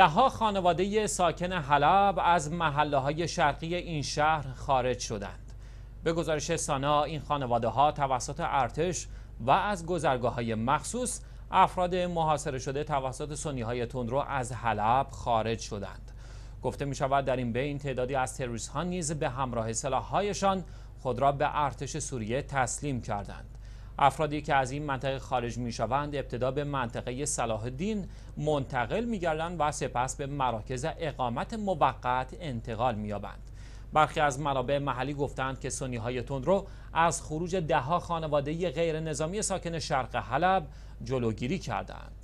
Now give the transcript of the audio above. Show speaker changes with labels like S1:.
S1: ها خانواده ساکن حلب از محله های شرقی این شهر خارج شدند. به گزارش سانا این خانواده ها توسط ارتش و از گذرگاه های مخصوص افراد محاصره شده توسط سنی های تندرو از حلب خارج شدند. گفته می شود در این بین تعدادی از تروریست ها نیز به همراه سلاح خود را به ارتش سوریه تسلیم کردند. افرادی که از این منطقه خارج می شوند ابتدا به منطقه صلاح الدین منتقل می گردند و سپس به مراکز اقامت موقت انتقال می برخی از منابع محلی گفتند که سنی های تندرو از خروج دهها خانواده غیر نظامی ساکن شرق حلب جلوگیری کردند.